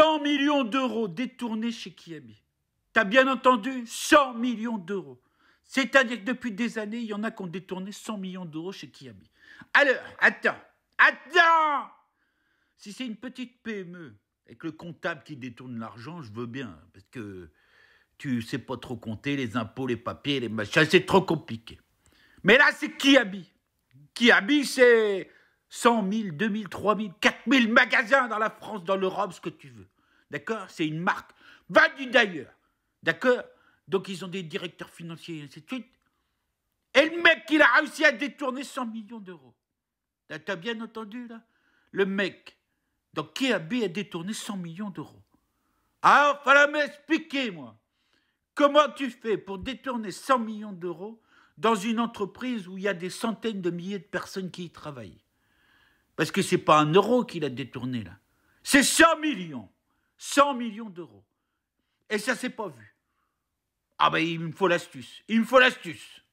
100 millions d'euros détournés chez Kiabi. T'as bien entendu 100 millions d'euros. C'est-à-dire que depuis des années, il y en a qui ont détourné 100 millions d'euros chez Kiabi. Alors, attends, attends Si c'est une petite PME avec le comptable qui détourne l'argent, je veux bien, parce que tu sais pas trop compter les impôts, les papiers, les machins, c'est trop compliqué. Mais là, c'est Kiabi. Kiabi, c'est 100 000, 2 000, 3 000, 4 000 magasins dans la France, dans l'Europe, ce que tu veux. D'accord C'est une marque Va du d'ailleurs. D'accord Donc ils ont des directeurs financiers et ainsi de suite. Et le mec, il a réussi à détourner 100 millions d'euros. T'as bien entendu, là Le mec, donc qui a détourné 100 millions d'euros. Alors, ah, fallait m'expliquer, moi. Comment tu fais pour détourner 100 millions d'euros dans une entreprise où il y a des centaines de milliers de personnes qui y travaillent parce que c'est pas un euro qu'il a détourné là. C'est 100 millions. 100 millions d'euros. Et ça s'est pas vu. Ah ben il me faut l'astuce. Il me faut l'astuce.